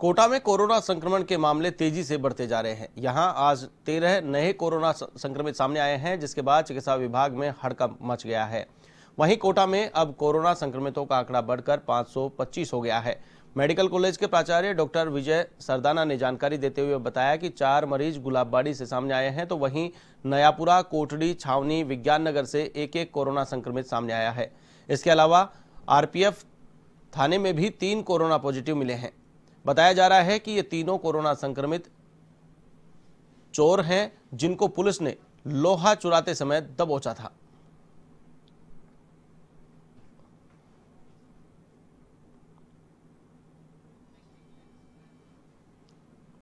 कोटा में कोरोना संक्रमण के मामले तेजी से बढ़ते जा रहे हैं यहां आज तेरह नए कोरोना संक्रमित सामने आए हैं जिसके बाद चिकित्सा विभाग में हड़कंप मच गया है वहीं कोटा में अब कोरोना संक्रमितों का आंकड़ा बढ़कर 525 हो गया है मेडिकल कॉलेज के प्राचार्य डॉक्टर विजय सरदाना ने जानकारी देते हुए बताया कि चार मरीज गुलाबबाड़ी से सामने आए हैं तो वहीं नयापुरा कोटड़ी छावनी विज्ञान नगर से एक एक कोरोना संक्रमित सामने आया है इसके अलावा आरपीएफ थाने में भी तीन कोरोना पॉजिटिव मिले हैं बताया जा रहा है कि ये तीनों कोरोना संक्रमित चोर हैं जिनको पुलिस ने लोहा चुराते समय दबोचा था